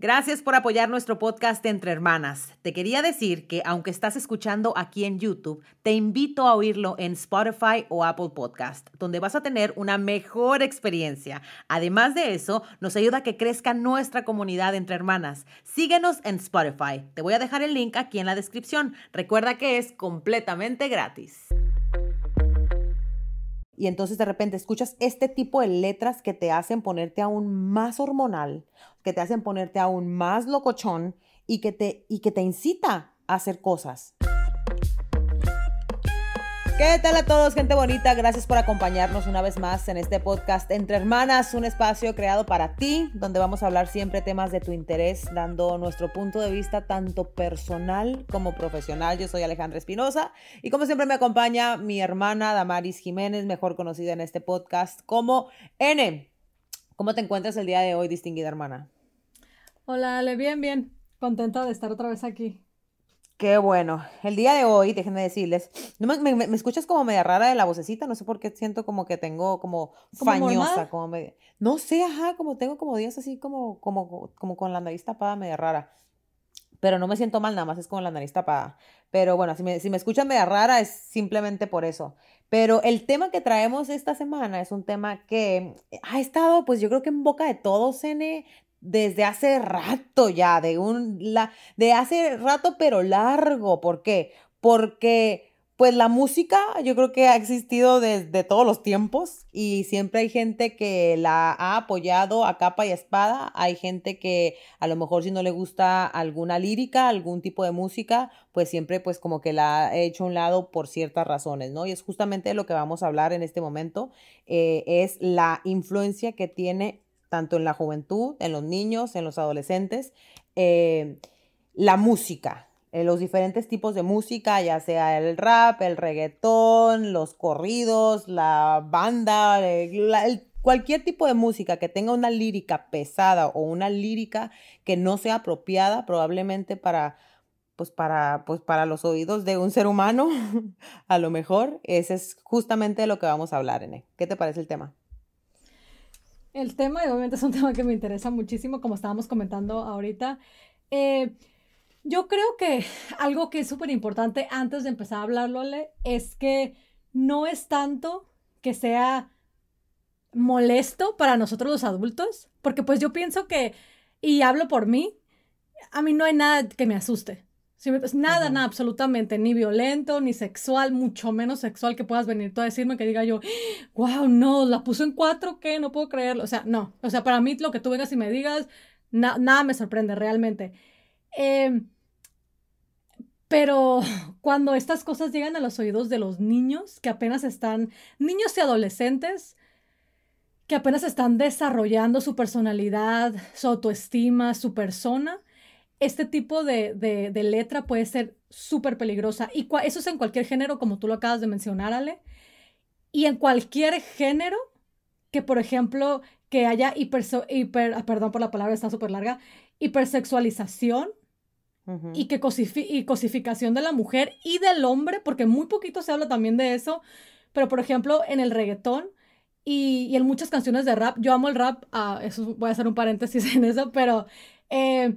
Gracias por apoyar nuestro podcast Entre Hermanas. Te quería decir que aunque estás escuchando aquí en YouTube, te invito a oírlo en Spotify o Apple Podcast, donde vas a tener una mejor experiencia. Además de eso, nos ayuda a que crezca nuestra comunidad Entre Hermanas. Síguenos en Spotify. Te voy a dejar el link aquí en la descripción. Recuerda que es completamente gratis. Y entonces de repente escuchas este tipo de letras que te hacen ponerte aún más hormonal, que te hacen ponerte aún más locochón y que te, y que te incita a hacer cosas. ¿Qué tal a todos, gente bonita? Gracias por acompañarnos una vez más en este podcast Entre Hermanas, un espacio creado para ti, donde vamos a hablar siempre temas de tu interés, dando nuestro punto de vista tanto personal como profesional. Yo soy Alejandra Espinosa y como siempre me acompaña mi hermana Damaris Jiménez, mejor conocida en este podcast como N. ¿Cómo te encuentras el día de hoy, distinguida hermana? Hola, Ale, bien, bien. Contenta de estar otra vez aquí Qué bueno. El día de hoy, déjenme decirles, me, escuchas como media rara de la vocecita, no sé por qué siento como que tengo como, como no sé, ajá, como tengo como días así como, como, como con la nariz tapada media rara. Pero no me siento mal, nada más es con la nariz tapada. Pero bueno, si me, si me escuchan media rara es simplemente por eso. Pero el tema que traemos esta semana es un tema que ha estado, pues yo creo que en boca de todos, en desde hace rato ya, de, un, la, de hace rato pero largo. ¿Por qué? Porque pues la música yo creo que ha existido desde todos los tiempos y siempre hay gente que la ha apoyado a capa y espada, hay gente que a lo mejor si no le gusta alguna lírica, algún tipo de música, pues siempre pues como que la ha hecho a un lado por ciertas razones, ¿no? Y es justamente lo que vamos a hablar en este momento, eh, es la influencia que tiene tanto en la juventud, en los niños, en los adolescentes. Eh, la música, eh, los diferentes tipos de música, ya sea el rap, el reggaetón, los corridos, la banda, eh, el, cualquier tipo de música que tenga una lírica pesada o una lírica que no sea apropiada probablemente para... Pues para, pues para los oídos de un ser humano, a lo mejor, ese es justamente lo que vamos a hablar, Ene. ¿Qué te parece el tema? el tema y obviamente es un tema que me interesa muchísimo, como estábamos comentando ahorita. Eh, yo creo que algo que es súper importante antes de empezar a Lole, es que no es tanto que sea molesto para nosotros los adultos, porque pues yo pienso que, y hablo por mí, a mí no hay nada que me asuste nada, nada, absolutamente, ni violento, ni sexual, mucho menos sexual que puedas venir tú a decirme que diga yo, wow, no, la puso en cuatro, ¿qué? no puedo creerlo, o sea, no, o sea, para mí lo que tú vengas y me digas, nada me sorprende realmente. Em, pero cuando estas cosas llegan a los oídos de los niños, que apenas están, niños y adolescentes, que apenas están desarrollando su personalidad, su autoestima, su persona, este tipo de, de, letra puede ser súper peligrosa. Y eso es en cualquier género, como tú lo acabas de mencionar, Ale. Y en cualquier género que, por ejemplo, que haya hiper, hiper ah, perdón por la palabra, está súper larga, hipersexualización y que y cosificación de la mujer y del hombre, porque muy poquito se habla también de eso, pero por ejemplo en el reggaetón y, en muchas canciones de rap, yo amo el rap, ah, eso voy a hacer un paréntesis en eso, pero eh,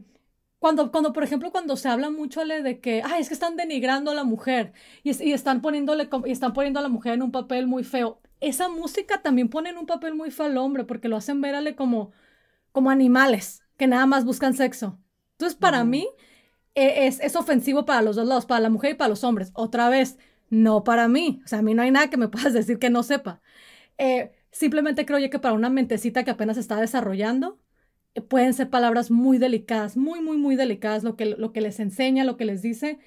cuando, por ejemplo, cuando se habla mucho de que, ay, es que están denigrando a la mujer y, están poniéndole, y están poniendo a la mujer en un papel muy feo, esa música también pone en un papel muy feo al hombre porque lo hacen ver como, como animales que nada más buscan sexo. Entonces, para mí, e, es, es, ofensivo para los dos lados, para la mujer y para los hombres. Otra vez, no para mí. O sea, a mí no hay nada que me puedas decir que no sepa. Eh, simplemente creo yo que para una mentecita que apenas está desarrollando, pueden ser palabras muy delicadas, muy, muy, muy delicadas, lo que, lo que les enseña, lo que les dice.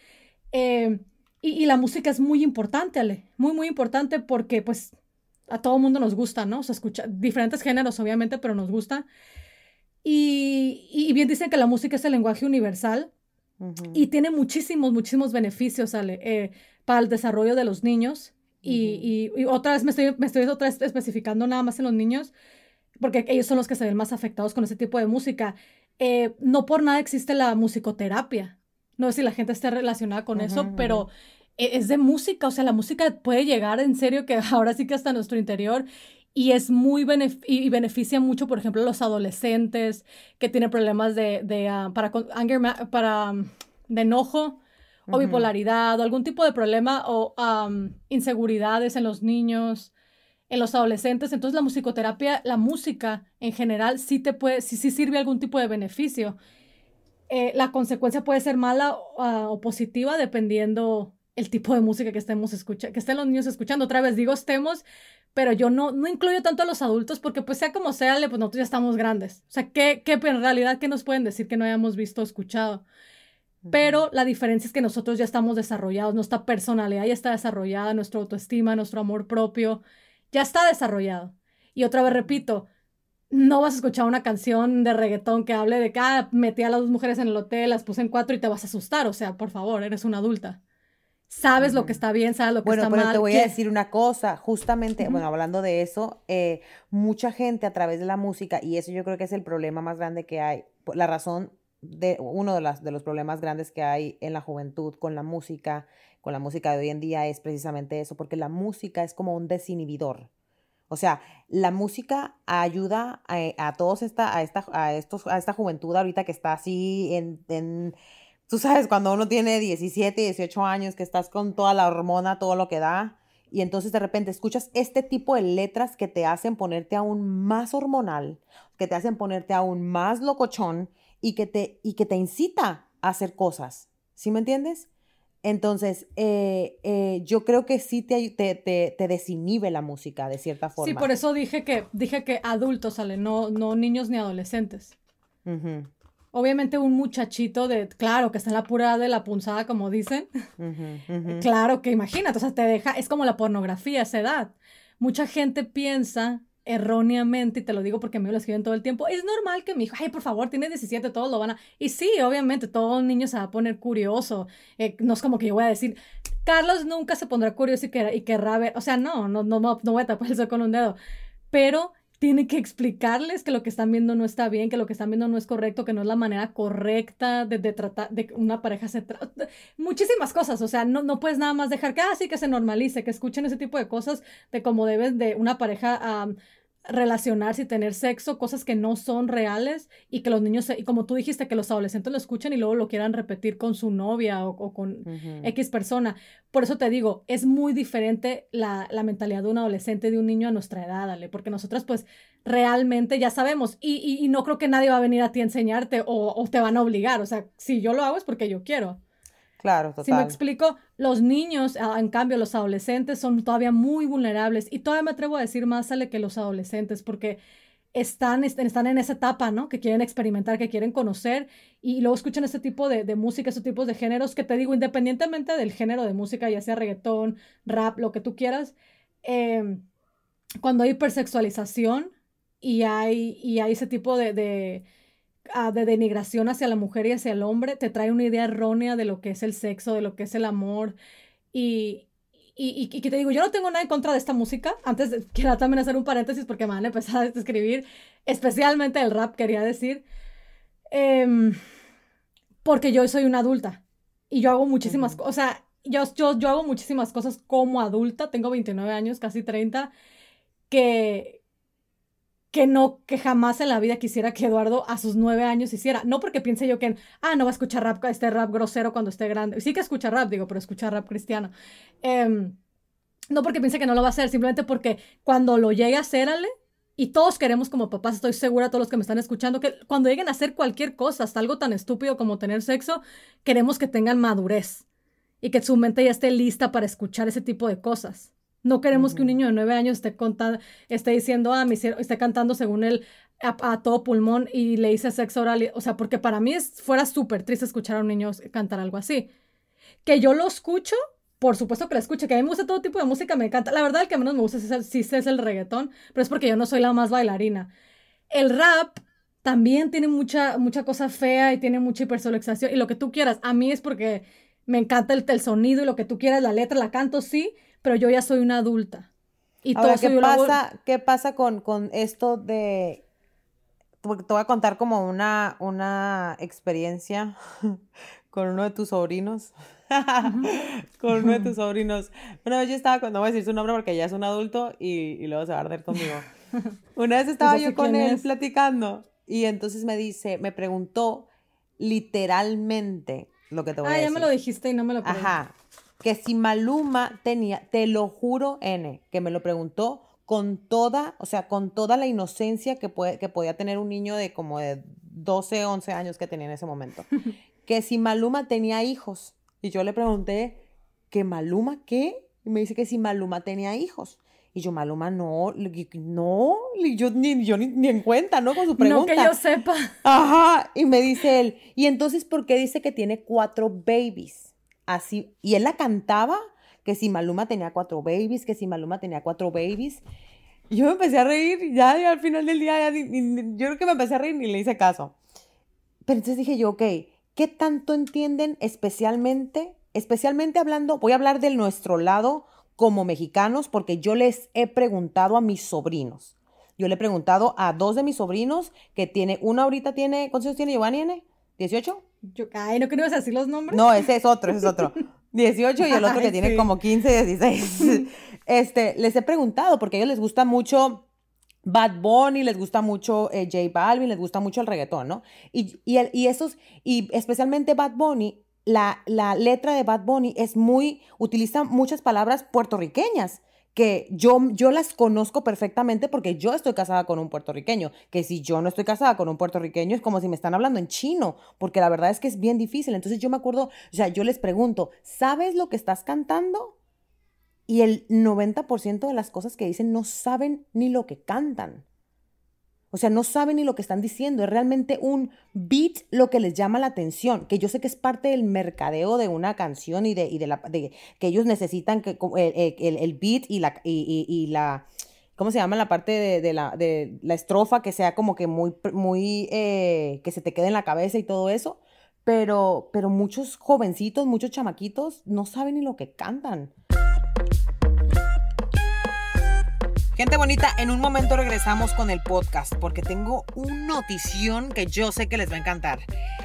Eh, y, la música es muy importante, Ale, muy, muy importante porque pues a todo mundo nos gusta, ¿no? O escucha diferentes géneros, obviamente, pero nos gusta. Y, y bien dicen que la música es el lenguaje universal y tiene muchísimos, muchísimos beneficios, Ale, eh, para el desarrollo de los niños. y, y, otra vez me estoy, me estoy otra especificando nada más en los niños, porque ellos son los que se ven más afectados con ese tipo de música. Eh, no por nada existe la musicoterapia. No sé si la gente esté relacionada con eso, pero e, es de música, o sea, la música puede llegar en serio que ahora sí que hasta nuestro interior y es muy beneficia mucho, por ejemplo, a los adolescentes que tienen problemas de, ah, para, mm, de enojo o bipolaridad o algún tipo de problema o inseguridades en los niños en los adolescentes. Entonces la musicoterapia, la música en general sí te puede, sí, sí sirve algún tipo de beneficio. Eh, la consecuencia puede ser mala ah, o positiva dependiendo el tipo de música que estemos que estén los niños escuchando. Otra vez digo estemos, pero yo no, no incluyo tanto a los adultos porque pues sea como sea, pues nosotros ya estamos grandes. O sea, ¿qué, qué en realidad qué nos pueden decir que no hayamos visto o escuchado? Pero la diferencia es que nosotros ya estamos desarrollados, nuestra personalidad ya está desarrollada, nuestra autoestima, nuestro amor propio ya está desarrollado. Y otra vez repito, no vas a escuchar una canción de reggaetón que hable de que ah, metí a las dos mujeres en el hotel, las puse en cuatro y te vas a asustar. O sea, por favor, eres una adulta. Sabes lo que está bien, sabes lo que está mal. Bueno, te voy a decir una cosa, justamente, bueno, hablando de eso, eh, mucha gente a través de la música, y eso yo creo que es el problema más grande que hay, la razón de uno de, las, de los problemas grandes que hay en la juventud con la música con la música de hoy en día es precisamente eso, porque la música es como un desinhibidor. O sea, la música ayuda eh, a, todos esta, a, esta, a, estos, a esta juventud ahorita que está así en, en, tú sabes, cuando uno tiene 17, 18 años, que estás con toda la hormona, todo lo que da, y entonces de repente escuchas este tipo de letras que te hacen ponerte aún más hormonal, que te hacen ponerte aún más locochón y que te, y que te incita a hacer cosas. ¿Sí me entiendes? Entonces, eh, eh, yo creo que sí te, te, te, desinhibe la música, de cierta forma. Sí, por eso dije que, dije que adultos, sale, no, niños ni adolescentes. Obviamente un muchachito de, claro, que está en la pura de la punzada, como dicen. Claro que imagínate, o sea, te deja, es como la pornografía esa edad. Mucha gente piensa erróneamente, y te lo digo porque a mí me lo escriben todo el tiempo, es normal que mi hijo, ay, por favor, tiene 17, todos lo van a... Y sí, obviamente, todo niño se va a poner curioso. Eh, no es como que yo voy a decir, Carlos nunca se pondrá curioso y, y querrá ver, o sea, no, no, no, no voy a tapar el sol con un dedo. Pero tiene que explicarles que lo que están viendo no está bien, que lo que están viendo no es correcto, que no es la manera correcta de, tratar, de una pareja se trata, muchísimas cosas, o sea, no, no puedes nada más dejar que así ah, que se normalice, que escuchen ese tipo de cosas de cómo debes de una pareja a relacionarse y tener sexo, cosas que no son reales y que los niños, y como tú dijiste, que los adolescentes lo escuchan y luego lo quieran repetir con su novia o, con X persona. Por eso te digo, es muy diferente la, mentalidad de un adolescente, de un niño a nuestra edad, Ale, porque nosotras pues realmente ya sabemos y, no creo que nadie va a venir a ti a enseñarte o, o, te van a obligar, o sea, si yo lo hago es porque yo quiero. Claro, total. Si me explico, los niños, en cambio, los adolescentes son todavía muy vulnerables y todavía me atrevo a decir más, sale que los adolescentes, porque están, están en esa etapa, ¿no? Que quieren experimentar, que quieren conocer y luego escuchan ese tipo de, música, esos este tipos de géneros que te digo, independientemente del género de música, ya sea reggaetón, rap, lo que tú quieras, em, cuando hay hipersexualización y hay, y hay ese tipo de Ah, de denigración hacia la mujer y hacia el hombre, te trae una idea errónea de lo que es el sexo, de lo que es el amor. Y, y, que te digo, yo no tengo nada en contra de esta música. Antes quiero también hacer un paréntesis porque me van a empezar a escribir, especialmente el rap, quería decir. Em, porque yo soy una adulta y yo hago muchísimas cosas. O sea, yo, yo, yo hago muchísimas cosas como adulta, tengo 29 años, casi 30, que, que no, que jamás en la vida quisiera que Eduardo a sus nueve años hiciera. No porque piense yo que, ah, no va a escuchar rap, este rap grosero cuando esté grande. Sí que escucha rap, digo, pero escucha rap cristiano. Em, no porque piense que no lo va a hacer, simplemente porque cuando lo llegue a hacer, y todos queremos como papás, estoy segura, todos los que me están escuchando, que cuando lleguen a hacer cualquier cosa, hasta algo tan estúpido como tener sexo, queremos que tengan madurez y que su mente ya esté lista para escuchar ese tipo de cosas. No queremos que un niño de nueve años esté, contando, esté diciendo, ah, me hicieron, esté cantando según él a, todo pulmón y le hice sexo oral. o sea, porque para mí fuera súper triste escuchar a un niño cantar algo así. Que yo lo escucho, por supuesto que lo escucho, que a mí me gusta todo tipo de música, me encanta. La verdad, el que menos me gusta es el, es el reggaetón, pero es porque yo no soy la más bailarina. El rap también tiene mucha, mucha cosa fea y tiene mucha hipersolexación y lo que tú quieras. A mí es porque me encanta el, el sonido y lo que tú quieras, la letra, la canto, sí, pero yo ya soy una adulta. Y ¿qué, pasa, ¿qué pasa con, con esto de...? Te voy a contar como una, una experiencia con uno de tus sobrinos. con uno de tus sobrinos. Bueno, yo estaba, con... no voy a decir su nombre porque ya es un adulto y, y luego se va a arder conmigo. Una vez pues estaba yo con él platicando y entonces me dice, me preguntó literalmente lo que te voy ah, a decir. Ah, ya me lo dijiste y no me lo pregunté. Ajá que si Maluma tenía, te lo juro, N, que me lo preguntó con toda, o sea, con toda la inocencia que, puede, podía tener un niño de como de 12, 11 años que tenía en ese momento, que si Maluma tenía hijos. Y yo le pregunté, ¿que Maluma qué? Y me dice que si Maluma tenía hijos. Y yo, Maluma, no, no, yo, ni, ni, ni, en cuenta, ¿no? Con su pregunta. No que yo sepa. Ajá, y me dice él, ¿y entonces por qué dice que tiene cuatro babies? así, y él la cantaba, que si Maluma tenía cuatro babies, que si Maluma tenía cuatro babies. yo me empecé a reír, ya, al final del día, yo creo que me empecé a reír ni le hice caso. Pero entonces dije yo, ok, ¿qué tanto entienden especialmente, especialmente hablando, voy a hablar del nuestro lado como mexicanos, porque yo les he preguntado a mis sobrinos. Yo le he preguntado a dos de mis sobrinos que tiene, una ahorita tiene, ¿cuántos años tiene Giovanni? ¿18? Yo, ay, ¿no queremos decir los nombres? No, ese es otro, ese es otro. 18 y el otro que tiene como 15, 16. Este, les he preguntado porque a ellos les gusta mucho Bad Bunny, les gusta mucho eh, J Balvin, les gusta mucho el reggaetón, ¿no? Y, y, esos, y especialmente Bad Bunny, la, la letra de Bad Bunny es muy, utiliza muchas palabras puertorriqueñas que yo, yo las conozco perfectamente porque yo estoy casada con un puertorriqueño, que si yo no estoy casada con un puertorriqueño es como si me están hablando en chino, porque la verdad es que es bien difícil. Entonces yo me acuerdo, o sea, yo les pregunto, ¿sabes lo que estás cantando? Y el 90% de las cosas que dicen no saben ni lo que cantan. O sea, no saben ni lo que están diciendo. Es realmente un beat lo que les llama la atención, que yo sé que es parte del mercadeo de una canción y de, y de la que ellos necesitan que, el, beat y la, y, y, la ¿cómo se llama? La parte de, la, de la estrofa que sea como que muy, muy, eh, que se te quede en la cabeza y todo eso. Pero, pero muchos jovencitos, muchos chamaquitos no saben ni lo que cantan. Gente bonita, en un momento regresamos con el podcast porque tengo una notición que yo sé que les va a encantar.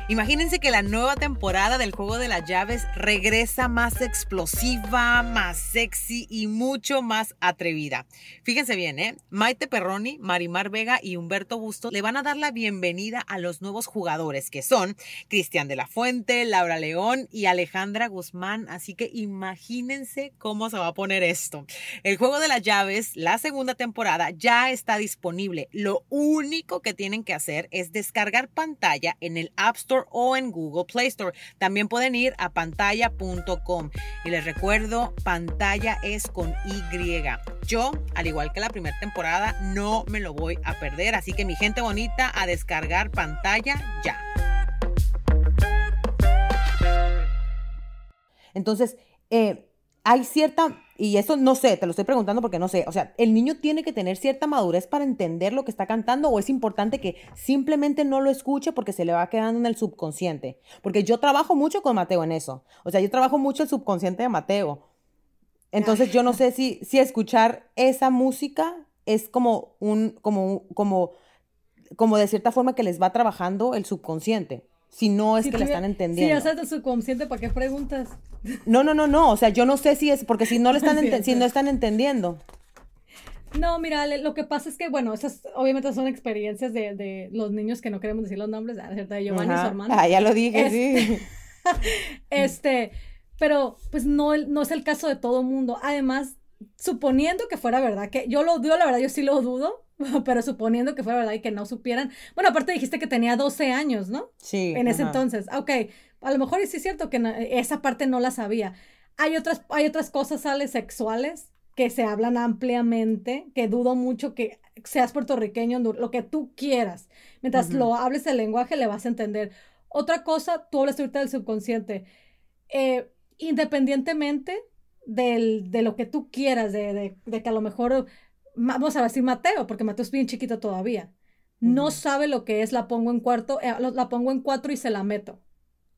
Imagínense que la nueva temporada del juego de las llaves regresa más explosiva, más sexy y mucho más atrevida. Fíjense bien, ¿eh? Maite Perroni, Marimar Vega y Humberto Busto le van a dar la bienvenida a los nuevos jugadores que son Cristian de la Fuente, Laura León y Alejandra Guzmán. Así que imagínense cómo se va a poner esto. El juego de las llaves, la segunda segunda temporada ya está disponible. Lo único que tienen que hacer es descargar pantalla en el App Store o en Google Play Store. También pueden ir a pantalla.com. Y les recuerdo, pantalla es con Y. Yo, al igual que la primera temporada, no me lo voy a perder. Así que mi gente bonita, a descargar pantalla ya. Entonces, eh, hay cierta y eso no sé, te lo estoy preguntando porque no sé, o sea, el niño tiene que tener cierta madurez para entender lo que está cantando o es importante que simplemente no lo escuche porque se le va quedando en el subconsciente. Porque yo trabajo mucho con Mateo en eso, o sea, yo trabajo mucho el subconsciente de Mateo. Entonces yo no sé si, si escuchar esa música es como un, como, como, como de cierta forma que les va trabajando el subconsciente si no es que la están entendiendo. si ya sabes subconsciente, ¿para qué preguntas? No, no, no, no, o sea, yo no sé si es, porque si no, le están si no están entendiendo. No, mira, lo que pasa es que, bueno, esas obviamente son experiencias de, de los niños que no queremos decir los nombres, de Giovanni y su hermano. Ah, ya lo dije, sí. Este, este, pero pues no, no es el caso de todo mundo. Además, suponiendo que fuera verdad, que yo lo dudo, la verdad, yo sí lo dudo, pero suponiendo que fuera verdad y que no supieran. Bueno, aparte dijiste que tenía 12 años, ¿no? Sí. En ese entonces. Ok, a lo mejor sí es cierto que eh, esa parte no la sabía. Hay otras, hay otras cosas, sexuales que se hablan ampliamente, que dudo mucho que seas puertorriqueño, lo que tú quieras. Mientras lo hables el lenguaje, le vas a entender. Otra cosa, tú hablas ahorita del subconsciente. Eh, independientemente de lo que tú quieras, de que a lo mejor vamos a decir Mateo, porque Mateo es bien chiquito todavía. No sabe lo que es, la pongo en cuarto, eh, la pongo en cuatro y se la meto.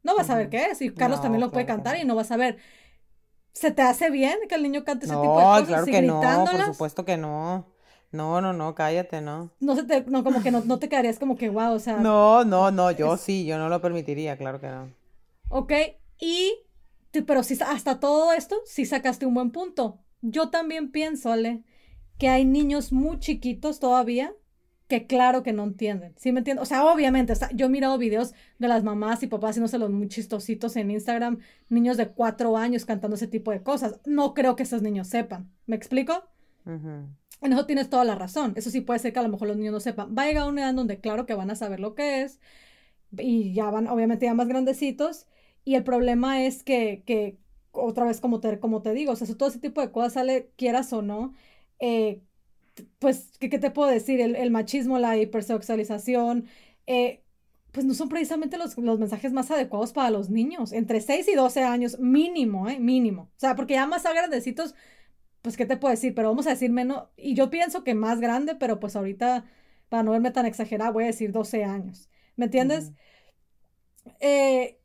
No vas a ver qué es, y Carlos también lo puede cantar y no vas a ver. ¿Se te hace bien que el niño cante ese tipo de cosas? Claro por supuesto que no. No, no, no, cállate, no. No te, no, como que no, te quedarías como que wow, o sea. No, no, no, yo sí, yo no lo permitiría, claro que no. Ok, y, pero si hasta todo esto, sí sacaste un buen punto. Yo también pienso, Ale, que hay niños muy chiquitos todavía que claro que no entienden, ¿sí me entiendes? O sea, obviamente, yo he mirado videos de las mamás y papás haciéndose los muy chistositos en Instagram, niños de cuatro años cantando ese tipo de cosas. No creo que esos niños sepan, ¿me explico? En eso tienes toda la razón. Eso sí puede ser que a lo mejor los niños no sepan. Va a llegar una edad donde claro que van a saber lo que es y ya van, obviamente ya más grandecitos. Y el problema es que, otra vez, como te, como te digo, o sea, todo ese tipo de cosas sale, quieras o no, eh, pues, ¿qué, te puedo decir? El, machismo, la hipersexualización, eh, pues no son precisamente los, mensajes más adecuados para los niños, entre 6 y 12 años mínimo, ¿eh? Mínimo. O sea, porque ya más grandecitos, pues, ¿qué te puedo decir? Pero vamos a decir menos, y yo pienso que más grande, pero pues ahorita, para no verme tan exagerada, voy a decir 12 años. ¿Me entiendes? eh,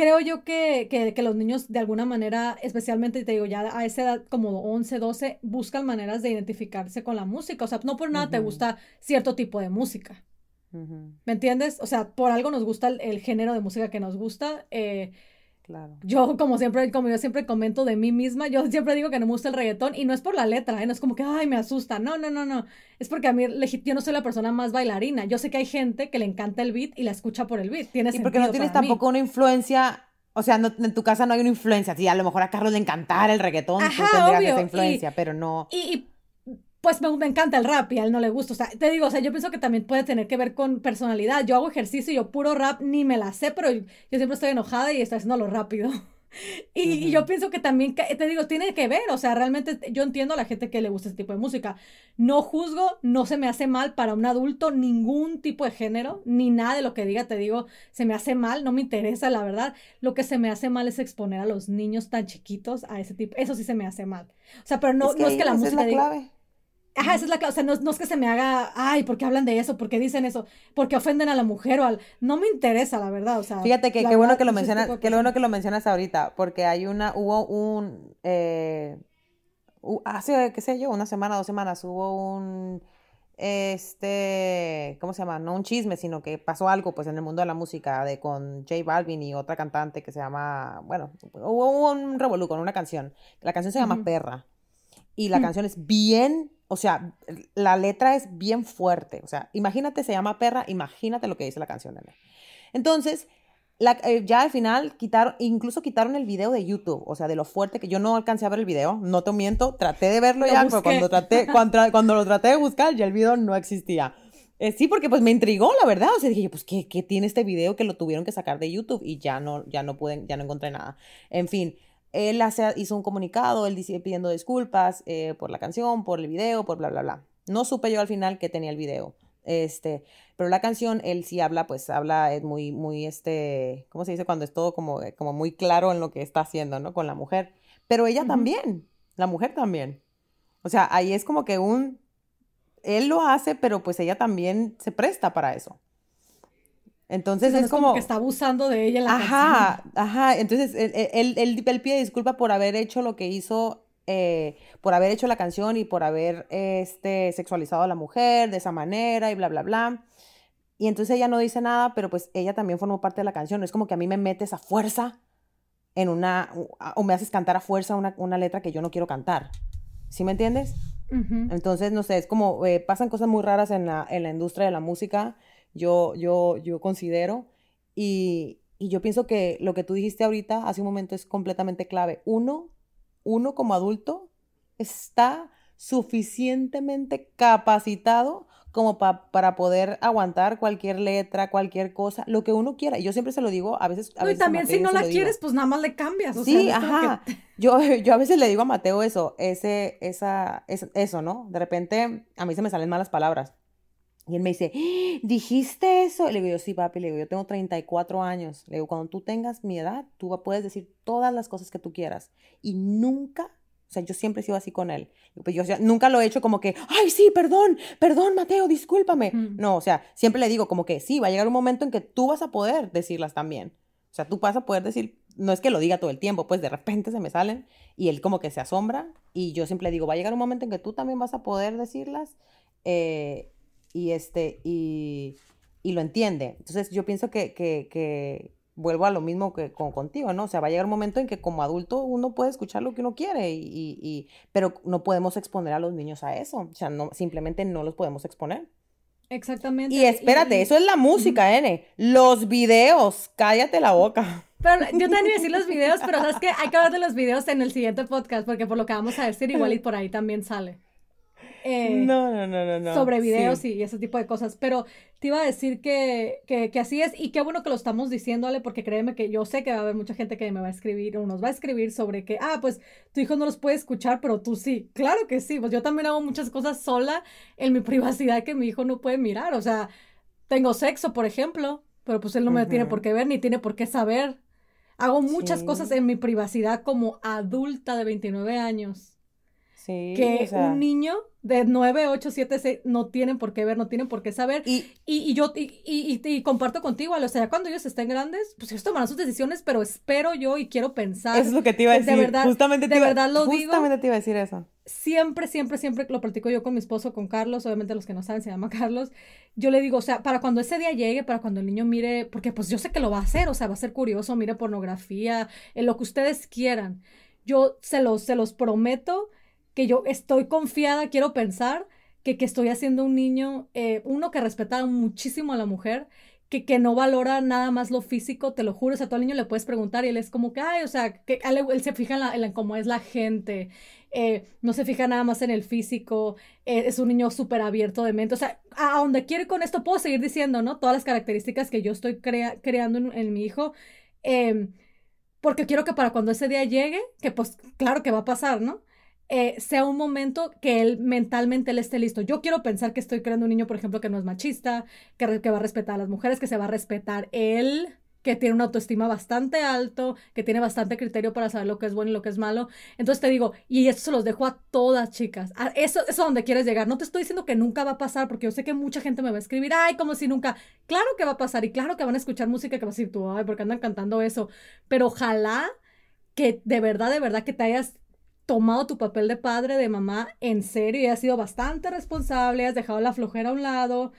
creo yo que, que, los niños de alguna manera, especialmente te digo, ya a esa edad como 11, 12, buscan maneras de identificarse con la música. O sea, no por nada te gusta cierto tipo de música. ¿Me entiendes? O sea, por algo nos gusta el, género de música que nos gusta. Eh, Claro. Yo, como siempre, como yo siempre comento de mí misma, yo siempre digo que no me gusta el reggaetón y no es por la letra, ¿eh? no es como que, ay, me asusta. No, no, no, no. Es porque a mí, yo no soy la persona más bailarina. Yo sé que hay gente que le encanta el beat y la escucha por el beat. Tiene y porque no tienes tampoco una influencia o sea, en tu casa no hay una influencia. Sí, a lo mejor a Carlos le encantara el reggaetón, tú tendrías esa influencia, pero no pues me, encanta el rap y a él no le gusta. O sea, te digo, o sea, yo pienso que también puede tener que ver con personalidad. Yo hago ejercicio y yo puro rap ni me la sé, pero yo, siempre estoy enojada y estoy lo rápido. Y, yo pienso que también, te digo, tiene que ver, o sea, realmente yo entiendo a la gente que le gusta este tipo de música. No juzgo, no se me hace mal para un adulto ningún tipo de género, ni nada de lo que diga, te digo, se me hace mal, no me interesa, la verdad. Lo que se me hace mal es exponer a los niños tan chiquitos a ese tipo, eso sí se me hace mal. O sea, pero no es que, no es que la música... La clave. Ajá, esa es la O sea, no, es que se me haga, ay, ¿por qué hablan de eso? ¿Por qué dicen eso? ¿Por qué ofenden a la mujer? O al... No me interesa, la verdad. O sea, fíjate que qué bueno que lo mencionas, qué bueno que lo mencionas ahorita, porque hay una, hubo un, eh, hace, qué sé yo, una semana, dos semanas, hubo un, este, ¿cómo se llama? No un chisme, sino que pasó algo, pues, en el mundo de la música, de con J Balvin y otra cantante que se llama, bueno, hubo un revolucion, una canción. La canción se llama Perra. Y la mm. canción es bien, o sea, la letra es bien fuerte. O sea, imagínate, se llama perra, imagínate lo que dice la canción. Entonces, eh, ya al final quitaron, incluso quitaron el video de YouTube, o sea, de lo fuerte que yo no alcancé a ver el video, no te miento, traté de verlo ya, pero cuando, traté, cuando, lo traté de buscar, ya el video no existía. Eh, sí, porque pues me intrigó, la verdad, o sea, dije, pues, ¿qué, ¿qué, tiene este video que lo tuvieron que sacar de YouTube? Y ya no, ya no pueden ya no encontré nada. En fin, él hace, hizo un comunicado, él dice, pidiendo disculpas eh, por la canción, por el video, por bla, bla, bla. No supe yo al final que tenía el video. Este, pero la canción, él sí habla, pues habla es muy, muy, este, ¿cómo se dice? Cuando es todo como, eh, como muy claro en lo que está haciendo, ¿no? Con la mujer. Pero ella también, la mujer también. O sea, ahí es como que un, él lo hace, pero pues ella también se presta para eso. Entonces es, como, que está abusando de ella. En la canción. ajá. ajá. Entonces él, él, el pide disculpa por haber hecho lo que hizo, eh, por haber hecho la canción y por haber este, sexualizado a la mujer de esa manera y bla, bla, bla. Y entonces ella no dice nada, pero pues ella también formó parte de la canción. es como que a mí me metes a fuerza en una, o me haces cantar a fuerza una, una letra que yo no quiero cantar. ¿Sí me entiendes? Entonces, no sé, es como, eh, pasan cosas muy raras en la, en la industria de la música yo, yo, yo considero. Y, yo pienso que lo que tú dijiste ahorita hace un momento es completamente clave. Uno, uno como adulto está suficientemente capacitado como para poder aguantar cualquier letra, cualquier cosa, lo que uno quiera. Y yo siempre se lo digo, a veces... A y también si no la quieres, pues nada más le cambias. sí, ajá. Yo, yo a veces le digo a Mateo eso, ese, esa, es, eso, ¿no? De repente a mí se me salen malas palabras. Y él me dice, ¿dijiste eso? Le digo, yo sí, papi, le digo, yo tengo 34 años. Le digo, cuando tú tengas mi edad, tú puedes decir todas las cosas que tú quieras. Y nunca o sea, yo siempre he sido así con él. Pues yo nunca lo he hecho como que, ay, sí, perdón, perdón, Mateo, discúlpame. No, o sea, siempre le digo como que sí, va a llegar un momento en que tú vas a poder decirlas también. O sea, tú vas a poder decir, no es que lo diga todo el tiempo, pues de repente se me salen y él como que se asombra y yo siempre le digo, va a llegar un momento en que tú también vas a poder decirlas eh, y, este, y, y lo entiende. Entonces yo pienso que, que, que vuelvo a lo mismo que con, contigo, ¿no? O sea, va a llegar un momento en que como adulto uno puede escuchar lo que uno quiere, y, y, pero no podemos exponer a los niños a eso. O sea, no, simplemente no los podemos exponer. Exactamente. Y espérate, eso es la música, N. Los videos, cállate la boca. Pero yo te voy a decir los videos, pero sabes que hay que hablar de los videos en el siguiente podcast, porque por lo que vamos a decir, igual y por ahí también sale. Eh, no, no, no, no, sobre videos y ese tipo de cosas. Pero te iba a decir que, que, así es y qué bueno que lo estamos diciéndole porque créeme que yo sé que va a haber mucha gente que me va a escribir o nos va a escribir sobre que, ah, pues tu hijo no los puede escuchar, pero tú sí. Claro que sí, pues yo también hago muchas cosas sola en mi privacidad que mi hijo no puede mirar. O sea, tengo sexo, por ejemplo, pero pues él no me tiene por qué ver ni tiene por qué saber. Hago muchas cosas en mi privacidad como adulta de 29 años. Sí, que o un niño de 6, no tienen por qué ver, no tienen por qué saber. Y, y, yo y, y, comparto contigo, o sea, cuando ellos estén grandes, pues ellos tomarán sus decisiones, pero espero yo y quiero pensar. Eso es lo que te iba a decir. De verdad, de verdad lo digo. Justamente te iba a decir eso. Siempre, siempre, siempre lo practico yo con mi esposo, con Carlos, obviamente los que no saben se llama Carlos. Yo le digo, o sea, para cuando ese día llegue, para cuando el niño mire, porque pues yo sé que lo va a hacer, o sea, va a ser curioso, mire pornografía, en eh, lo que ustedes quieran. Yo se los, se los prometo que yo estoy confiada, quiero pensar que, estoy haciendo un niño, eh, uno que respeta muchísimo a la mujer, que, que, no valora nada más lo físico, te lo juro, o sea, tú al niño le puedes preguntar y él es como que, ay, o sea, que él, se fija en, cómo es la gente, eh, no se fija nada más en el físico, eh, es un niño súper abierto de mente, o sea, a, donde quiere con esto puedo seguir diciendo, ¿no? Todas las características que yo estoy creando en, en, mi hijo, em, porque quiero que para cuando ese día llegue, que pues claro que va a pasar, ¿no? Eh, sea un momento que él mentalmente le esté listo. Yo quiero pensar que estoy creando un niño, por ejemplo, que no es machista, que, va a respetar a las mujeres, que se va a respetar él, que tiene una autoestima bastante alto, que tiene bastante criterio para saber lo que es bueno y lo que es malo. Entonces te digo, y eso se los dejo a todas chicas, eso, es donde quieres llegar. No te estoy diciendo que nunca va a pasar, porque yo sé que mucha gente me va a escribir, ay, como si nunca. Claro que va a pasar y claro que van a escuchar música que va a decir tú, ay, porque andan cantando eso. Pero ojalá que de verdad, de verdad que te hayas tomado tu papel de padre, de mamá en serio y has sido bastante responsable, has dejado la flojera a un lado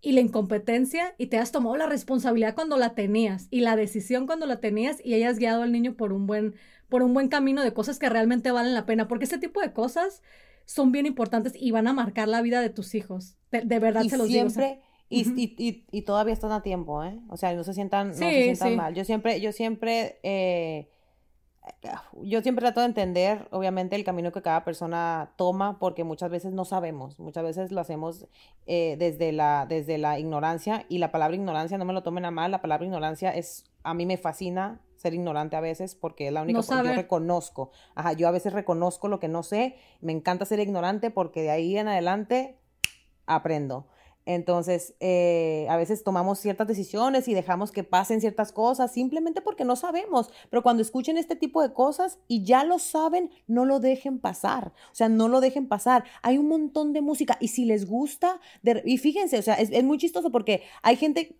y la incompetencia y te has tomado la responsabilidad cuando la tenías y la decisión cuando la tenías y hayas guiado al niño por un buen por un buen camino de cosas que realmente valen la pena, porque ese tipo de cosas son bien importantes y van a marcar la vida de tus hijos. De, verdad se los siempre, digo. y, y, todavía están a tiempo, ¿eh? O sea, no se sientan, no se sientan mal. Yo siempre, yo siempre eh, yo siempre trato de entender, obviamente, el camino que cada persona toma, porque muchas veces no sabemos, muchas veces lo hacemos eh, desde, la, desde la ignorancia, y la palabra ignorancia, no me lo tomen a mal, la palabra ignorancia es, a mí me fascina ser ignorante a veces, porque es la única cosa que yo reconozco. Ajá, yo a veces reconozco lo que no sé, me encanta ser ignorante porque de ahí en adelante aprendo. Entonces, eh, a veces tomamos ciertas decisiones y dejamos que pasen ciertas cosas simplemente porque no sabemos. Pero cuando escuchen este tipo de cosas y ya lo saben, no lo dejen pasar. O sea, no lo dejen pasar. Hay un montón de música y si les gusta, y fíjense, o sea, es, muy chistoso porque hay gente,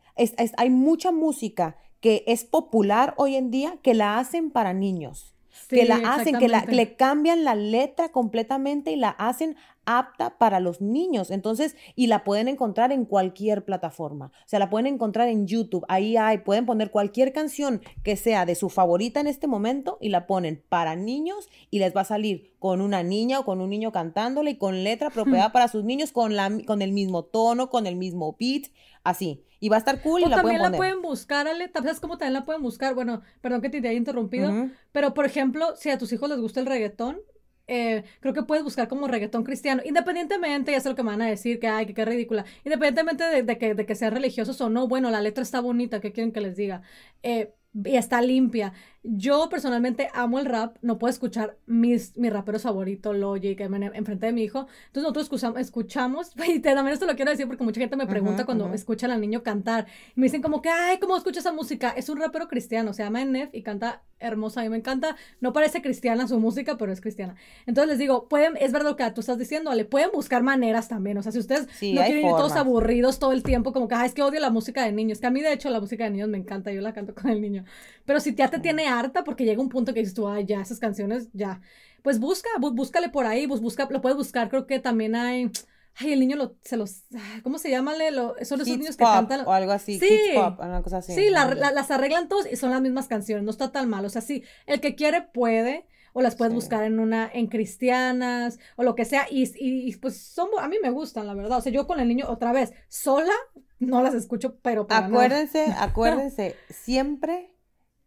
hay mucha música que es popular hoy en día que la hacen para niños. que la hacen, que, la, que le cambian la letra completamente y la hacen apta para los niños. Entonces, y la pueden encontrar en cualquier plataforma. O sea, la pueden encontrar en YouTube. Ahí hay, pueden poner cualquier canción que sea de su favorita en este momento y la ponen para niños y les va a salir con una niña o con un niño cantándole y con letra apropiada para sus niños, con, la, con el mismo tono, con el mismo beat, así. Y va a estar cool y la pueden poner. la pueden buscar, Ale, ¿sabes cómo también la pueden buscar? Bueno, perdón que te haya interrumpido, pero por ejemplo, si a tus hijos les gusta el reggaetón, eh, creo que puedes buscar como reggaetón cristiano, independientemente, ya sé lo que me van a decir, que ay, que qué ridícula, independientemente de, que, sean religiosos o no, bueno, la letra está bonita, ¿qué quieren que les diga? Eh, y está limpia. Yo personalmente amo el rap, no puedo escuchar mis, mi rapero favorito, Logic, enfrente de mi hijo. Entonces nosotros escuchamos, escuchamos y también esto lo quiero decir porque mucha gente me pregunta cuando escucha escuchan al niño cantar. me dicen como que, ay, ¿cómo escucha esa música? Es un rapero cristiano, se llama Nef y canta hermosa, a mí me encanta. No parece cristiana su música, pero es cristiana. Entonces les digo, pueden, es verdad lo que tú estás diciendo, le pueden buscar maneras también. O sea, si ustedes no quieren todos aburridos todo el tiempo, como que, ay, es que odio la música de niños. Que a mí, de hecho, la música de niños me encanta, yo la canto con el niño. Pero si ya te tiene harta porque llega un punto que dices tú, ay, ya, esas canciones, ya. Pues busca, búscale por ahí, busca, lo puedes buscar, creo que también hay... Ay, el niño lo, se los... Ah, ¿Cómo se llama, Lo, son los niños que cantan... O algo así, sí, pop, una cosa así. Sí, las arreglan todos y son las mismas canciones, no está tan mal. O sea, sí, el que quiere puede, o las puedes buscar en una, en cristianas, o lo que sea, y, y, pues son, a mí me gustan, la verdad. O sea, yo con el niño, otra vez, sola, no las escucho, pero para Acuérdense, acuérdense, siempre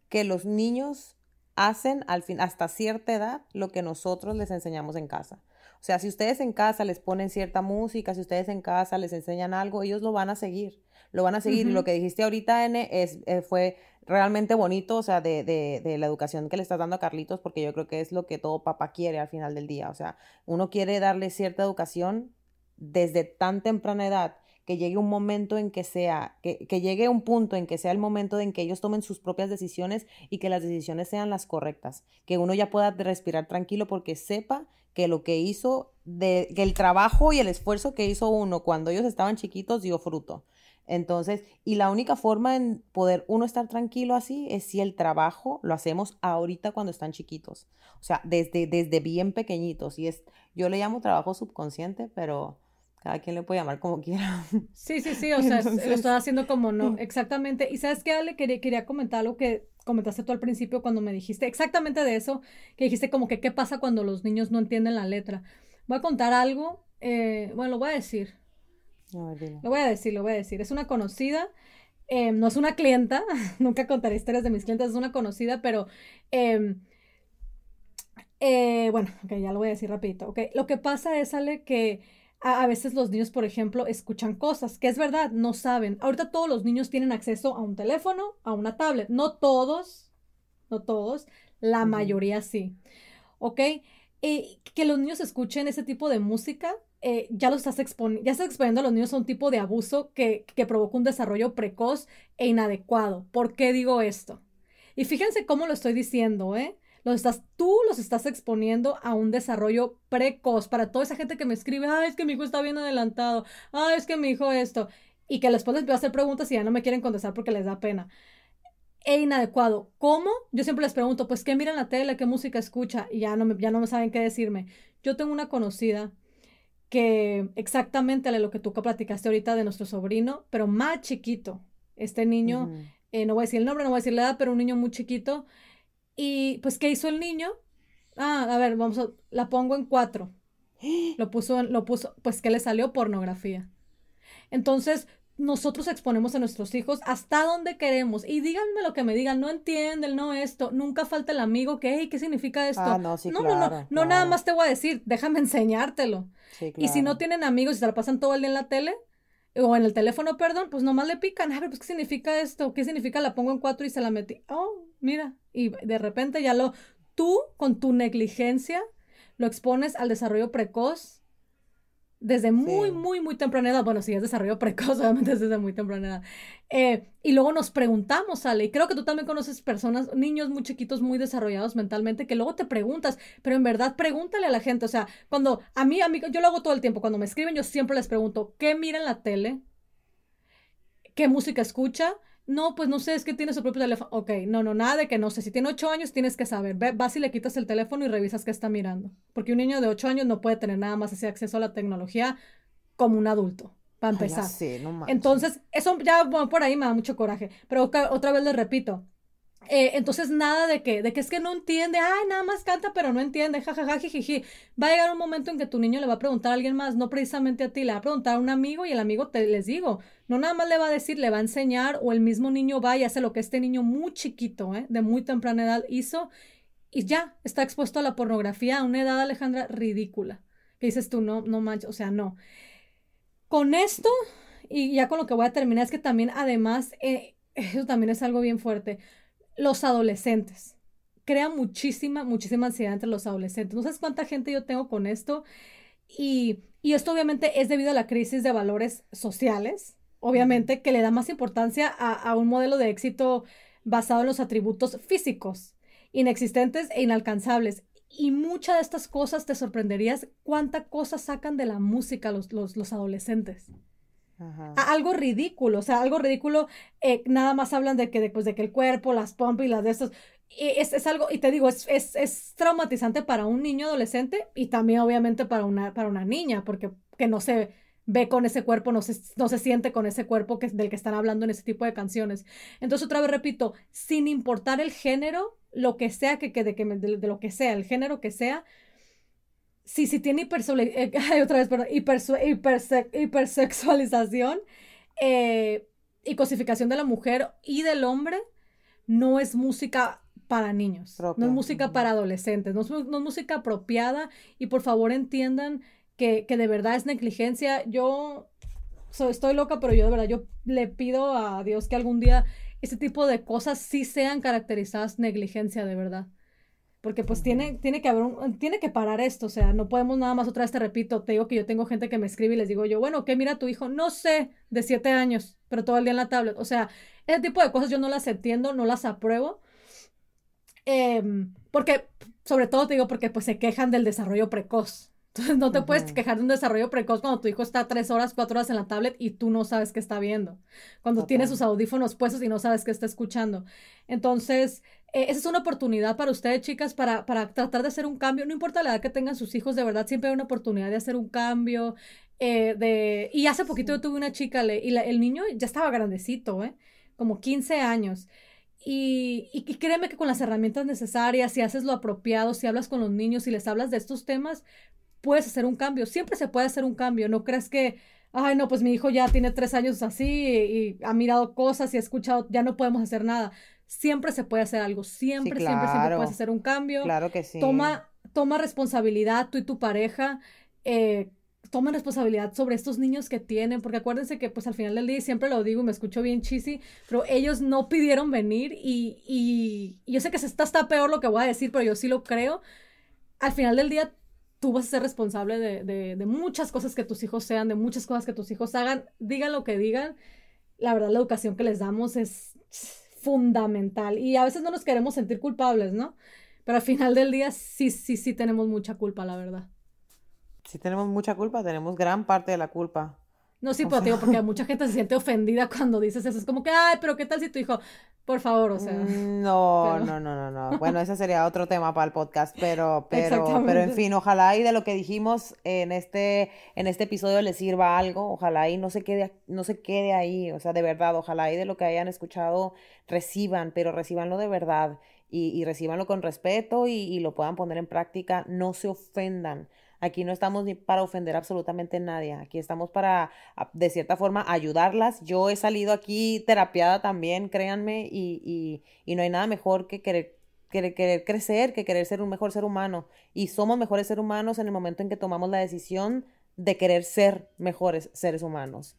que los niños hacen al fin, hasta cierta edad lo que nosotros les enseñamos en casa. O sea, si ustedes en casa les ponen cierta música, si ustedes en casa les enseñan algo, ellos lo van a seguir, lo van a seguir. lo que dijiste ahorita, N, es, eh, fue realmente bonito, o sea, de, de, la educación que le estás dando a Carlitos, porque yo creo que es lo que todo papá quiere al final del día. O sea, uno quiere darle cierta educación desde tan temprana edad que llegue un momento en que sea, que, llegue un punto en que sea el momento en que ellos tomen sus propias decisiones y que las decisiones sean las correctas, que uno ya pueda respirar tranquilo porque sepa que lo que hizo, de, que el trabajo y el esfuerzo que hizo uno cuando ellos estaban chiquitos dio fruto. Entonces, y la única forma en poder uno estar tranquilo así es si el trabajo lo hacemos ahorita cuando están chiquitos, o sea, desde, desde bien pequeñitos. Y es, yo le llamo trabajo subconsciente, pero cada quien le puede llamar como quiera. Sí, sí, sí, o sea, lo estoy haciendo como no, exactamente. Y sabes qué, Ale, quería, quería comentar algo que comentaste tú al principio cuando me dijiste exactamente de eso, que dijiste como que qué pasa cuando los niños no entienden la letra. Voy a contar algo, eh, bueno, lo voy a decir. lo voy a decir, lo voy a decir. Es una conocida, eh, no es una clienta, nunca contaré historias de mis clientes, es una conocida, pero... Eh, bueno, okay ya lo voy a decir rapidito, Lo que pasa es, Ale, que a, veces los niños, por ejemplo, escuchan cosas que es verdad, no saben. Ahorita todos los niños tienen acceso a un teléfono, a una tablet. No todos, no todos, la mayoría sí. ¿Ok? Y eh, que los niños escuchen ese tipo de música, eh, ya los estás exponiendo, ya estás exponiendo a los niños a un tipo de abuso que, que provoca un desarrollo precoz e inadecuado. ¿Por qué digo esto? Y fíjense cómo lo estoy diciendo, ¿eh? estás, tú los estás exponiendo a un desarrollo precoz para toda esa gente que me escribe, ay, es que mi hijo está bien adelantado, ay, es que mi hijo esto, y que después les voy a hacer preguntas y ya no me quieren contestar porque les da pena. E inadecuado. ¿Cómo? Yo siempre les pregunto, pues, ¿qué miran la tele? ¿Qué música escucha? Y ya no me, ya no saben qué decirme. Yo tengo una conocida que exactamente lo que tú platicaste ahorita de nuestro sobrino, pero más chiquito. Este niño, eh, no voy a decir el nombre, no voy a decir la edad, pero un niño muy chiquito y pues, ¿qué hizo el niño? Ah, a ver, vamos a, la pongo en cuatro. Lo puso, lo puso, pues, ¿qué le salió? Pornografía. Entonces, nosotros exponemos a nuestros hijos hasta donde queremos. Y díganme lo que me digan, no entienden, no esto, nunca falta el amigo que, hey, ¿qué significa ah, esto? no, no, no, no, no, nada más te voy a decir, déjame enseñártelo. Y si no tienen amigos y se la pasan todo el día en la tele, eh, o en el teléfono, perdón, pues nomás le pican, a ver, pues, ¿qué significa esto? ¿Qué significa la pongo en cuatro y se la metí? Oh, mira, y de repente ya lo, tú con tu negligencia lo expones al desarrollo precoz desde muy, muy, muy temprana edad. Bueno, si es desarrollo precoz, obviamente es desde muy temprana edad. Eh, y luego nos preguntamos, Ale, y creo que tú también conoces personas, niños muy chiquitos, muy desarrollados mentalmente, que luego te preguntas, pero en verdad pregúntale a la gente. O sea, cuando a mí, a mí, yo lo hago todo el tiempo, cuando me escriben, yo siempre les pregunto, ¿qué mira en la tele? ¿Qué música escucha? no, pues no sé, es que tiene su propio teléfono. Ok, no, no, nada de que no sé. Si tiene ocho años, tienes que saber. Ve, vas y le quitas el teléfono y revisas qué está mirando. Porque un niño de ocho años no puede tener nada más así acceso a la tecnología como un adulto, para empezar. Entonces, eso ya por ahí me da mucho coraje. Pero otra vez le repito, eh, entonces, nada de que, de que es que no entiende, ay, nada más canta, pero no entiende, jajaja, Va a llegar un momento en que tu niño le va a preguntar a alguien más, no precisamente a ti, le va a preguntar a un amigo y el amigo te les digo, no nada más le va a decir, le va a enseñar, o el mismo niño va y hace lo que este niño muy chiquito, ¿eh? de muy temprana edad hizo, y ya está expuesto a la pornografía a una edad, Alejandra, ridícula. Que dices tú, no, no manches, o sea, no. Con esto, y ya con lo que voy a terminar, es que también, además, eh, eso también es algo bien fuerte los adolescentes. Crea muchísima, muchísima ansiedad entre los adolescentes. No sabes cuánta gente yo tengo con esto. Y, esto obviamente es debido a la crisis de valores sociales, obviamente, que le da más importancia a, un modelo de éxito basado en los atributos físicos, inexistentes e inalcanzables. Y muchas de estas cosas te sorprenderías cuánta cosa sacan de la música los adolescentes algo ridículo, o sea, algo ridículo, eh, nada más hablan de que, después de que el cuerpo, las pompas y las de esos, es, es, algo, y te digo, es, traumatizante para un niño adolescente y también obviamente para una, para una niña, porque que no se ve con ese cuerpo, no se, no se siente con ese cuerpo que, del que están hablando en ese tipo de canciones. Entonces, otra vez repito, sin importar el género, lo que sea que quede, de lo que sea, el género que sea, si, tiene eh, otra vez, hipersexualización eh, y cosificación de la mujer y del hombre, no es música para niños, no es música para adolescentes, no es, no música apropiada y por favor entiendan que, de verdad es negligencia. Yo estoy loca, pero yo de verdad, yo le pido a Dios que algún día este tipo de cosas sí sean caracterizadas negligencia de verdad porque pues tiene, tiene que haber tiene que parar esto, o sea, no podemos nada más otra vez, te repito, te digo que yo tengo gente que me escribe y les digo yo, bueno, ¿qué mira tu hijo? No sé, de siete años, pero todo el día en la tablet, o sea, ese tipo de cosas yo no las entiendo, no las apruebo, em, porque, sobre todo te digo, porque pues se quejan del desarrollo precoz, entonces no te puedes quejar de un desarrollo precoz cuando tu hijo está tres horas, cuatro horas en la tablet y tú no sabes qué está viendo, cuando tiene sus audífonos puestos y no sabes qué está escuchando, entonces... Eh, esa es una oportunidad para ustedes, chicas, para, para tratar de hacer un cambio. No importa la edad que tengan sus hijos, de verdad siempre hay una oportunidad de hacer un cambio. Eh, de, y hace poquito yo tuve una chica y el niño ya estaba grandecito, ¿eh? como 15 años. Y, y, créeme que con las herramientas necesarias, si haces lo apropiado, si hablas con los niños, si les hablas de estos temas, puedes hacer un cambio. Siempre se puede hacer un cambio. No creas que, ay, no, pues mi hijo ya tiene tres años así y, y ha mirado cosas y ha escuchado, ya no podemos hacer nada siempre se puede hacer algo, siempre, siempre, siempre puedes hacer un cambio. Claro que sí. Toma, toma responsabilidad tú y tu pareja. Eh, toma responsabilidad sobre estos niños que tienen, porque acuérdense que pues al final del día, siempre lo digo y me escucho bien chisi, pero ellos no pidieron venir y, yo sé que se está, está peor lo que voy a decir, pero yo sí lo creo. Al final del día, tú vas a ser responsable de, de muchas cosas que tus hijos sean, de muchas cosas que tus hijos hagan, digan lo que digan. La verdad, la educación que les damos es fundamental. Y a veces no nos queremos sentir culpables, ¿no? Pero al final del día sí, sí, sí tenemos mucha culpa, la verdad. Sí tenemos mucha culpa, tenemos gran parte de la culpa. No, sí, porque mucha gente se siente ofendida cuando dices eso. Es como que, ay, pero ¿qué tal si tu hijo? Por favor, o sea. No, no, no, no, no. Bueno, ese sería otro tema para el podcast, pero, pero, pero en fin, ojalá y de lo que dijimos en este, en este episodio les sirva algo. Ojalá y no se quede, no se quede ahí. O sea, de verdad, ojalá y de lo que hayan escuchado reciban, pero recibanlo de verdad y, y recibanlo con respeto y lo puedan poner en práctica. No se ofendan Aquí no estamos ni para ofender absolutamente a nadie. Aquí estamos para, de cierta forma, ayudarlas. Yo he salido aquí terapiada también, créanme, y, y, no hay nada mejor que querer querer, crecer, que querer ser un mejor ser humano. Y somos mejores seres humanos en el momento en que tomamos la decisión de querer ser mejores seres humanos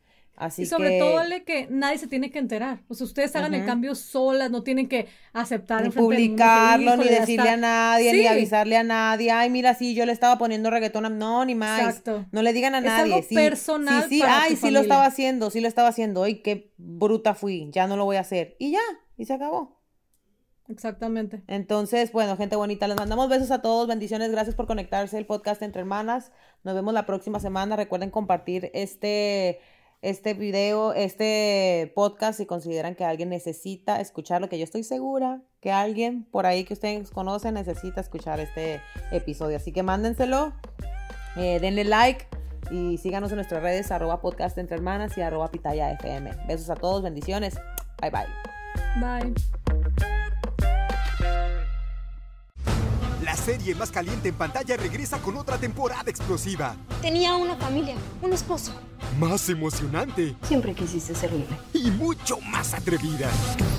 y sobre todo le que nadie se tiene que enterar. O sea, ustedes hagan el cambio solas, no tienen que aceptar. Ni publicarlo, ni decirle a nadie, ni avisarle a nadie. Ay, mira, sí, yo le estaba poniendo reggaetón. No, ni más. No le digan a es nadie. Algo personal. ay, sí lo estaba haciendo, sí lo estaba haciendo. Ay, qué bruta fui, ya no lo voy a hacer. Y ya, y se acabó. Exactamente. Entonces, bueno, gente bonita, les mandamos besos a todos, bendiciones, gracias por conectarse el podcast entre hermanas. Nos vemos la próxima semana. Recuerden compartir este este video, este podcast, si consideran que alguien necesita escucharlo, que yo estoy segura que alguien por ahí que ustedes conocen necesita escuchar este episodio. Así que mándenselo, eh, denle like y síganos en nuestras redes arroba podcast entre hermanas y arroba pitaya fm. Besos a todos, bendiciones. Bye bye. Bye. serie más caliente en pantalla regresa con otra temporada explosiva. Tenía una familia, un esposo. Más emocionante. Siempre quisiste ser libre. Y mucho más atrevida.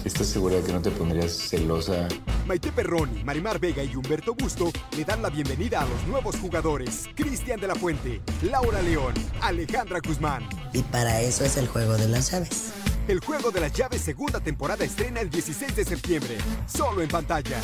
¿Estás segura de que no te pondrías celosa? Maite Perroni, Marimar Vega y Humberto Busto le dan la bienvenida a los nuevos jugadores. Cristian de la Fuente, Laura León, Alejandra Guzmán. Y para eso es el juego de las llaves. El juego de las llaves segunda temporada estrena el 16 de septiembre, solo en pantalla.